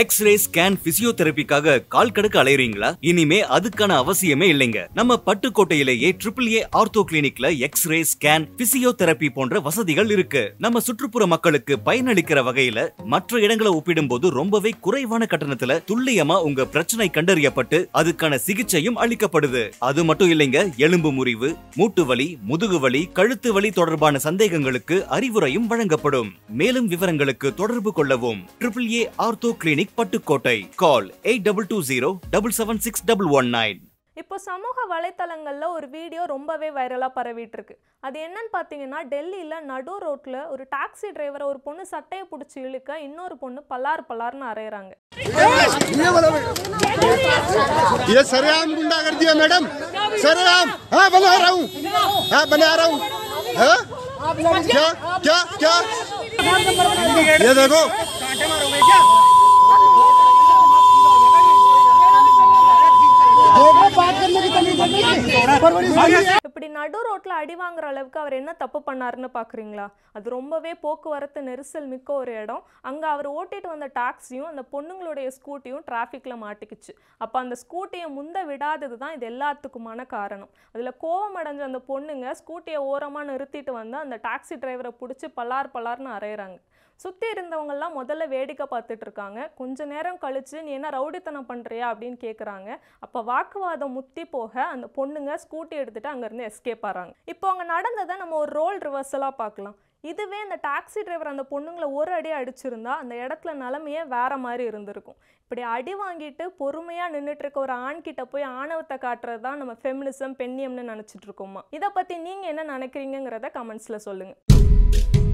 x ray scan பிசியோதெரபிக்காக கால் கடுக்க அலையறீங்களா இனிமே அதுக்கான அவசியமே இல்லைங்க நம்ம பட்டுக்கோட்டையிலேயே ட்ரிபிள் ஏ ஆர்த்தோ கிளினிக்ல எக்ஸ்ரே ஸ்கேன் பிசியோதெரபி போன்ற வசதிகள் இருக்கு நம்ம சுற்றுப்புற மக்களுக்கு பயனளிக்கிற வகையில மற்ற இடங்களை ஒப்பிடும்போது ரொம்பவே குறைவான கட்டணத்துல துல்லியமா உங்க பிரச்சனை கண்டறியப்பட்டு அதுக்கான சிகிச்சையும் அளிக்கப்படுது அது மட்டும் இல்லைங்க எலும்பு முறிவு மூட்டு வலி முதுகு வலி கழுத்து வலி தொடர்பான சந்தேகங்களுக்கு அறிவுரையும் வழங்கப்படும் மேலும் விவரங்களுக்கு தொடர்பு கொள்ளவும் triple A ortho clinic clinic Pattukkottai call eight double two zero double seven six double one nine இப்போ சமூக வலைத்தளங்களில் ஒரு வீடியோ ரொம்பவே வைரலாக பரவிட்டு இருக்கு அது என்னன்னு பார்த்தீங்கன்னா டெல்லியில் நடு ரோட்டில் ஒரு டாக்ஸி டிரைவரை ஒரு பொண்ணு சட்டையை பிடிச்சி இழுக்க இன்னொரு பொண்ணு பல்லார் பல்லார்னு அரையிறாங்க மேடம் இப்படி நடு ரோட்ல அடி வாங்குற அளவுக்கு அவர் என்ன தப்பு பண்ணாருன்னு பாக்குறீங்களா அது ரொம்பவே போக்குவரத்து நெரிசல் மிக்க ஒரு இடம் அங்க அவர் ஓட்டிட்டு வந்த டாக்ஸியும் அந்த பொண்ணுங்களுடைய ஸ்கூட்டியும் டிராபிக்ல மாட்டிக்கிச்சு அப்ப அந்த ஸ்கூட்டியை முந்த விடாதது தான் இது எல்லாத்துக்குமான காரணம் அதுல கோவம் அடைஞ்ச அந்த பொண்ணுங்க ஸ்கூட்டியை ஓரமா நிறுத்திட்டு வந்து அந்த டாக்ஸி டிரைவரை பிடிச்சி பலார் பலார்னு அரைகிறாங்க சுற்றி இருந்தவங்கெல்லாம் முதல்ல வேடிக்கை பார்த்துட்டு இருக்காங்க கொஞ்ச நேரம் கழித்து நீ என்ன ரவுடித்தனம் பண்ணுறியா அப்படின்னு கேட்குறாங்க அப்போ வாக்குவாதம் முத்தி போக அந்த பொண்ணுங்க ஸ்கூட்டி எடுத்துகிட்டு அங்கேருந்து எஸ்கேப் ஆகிறாங்க இப்போ அங்கே நடந்ததை நம்ம ஒரு ரோல் ரிவர்சலாக பார்க்கலாம் இதுவே இந்த டாக்ஸி டிரைவர் அந்த பொண்ணுங்களை ஒரு அடி அடிச்சிருந்தா அந்த இடத்துல நிலமையே வேற மாதிரி இருந்திருக்கும் இப்படி அடி வாங்கிட்டு பொறுமையாக நின்றுட்டு இருக்க ஒரு ஆண்கிட்ட போய் ஆணவத்தை காட்டுறது தான் நம்ம ஃபெமினிசம் பெண்ணியம்னு நினச்சிட்டு இருக்கோமா இதை பற்றி நீங்கள் என்ன நினைக்கிறீங்கிறத கமெண்ட்ஸில் சொல்லுங்கள்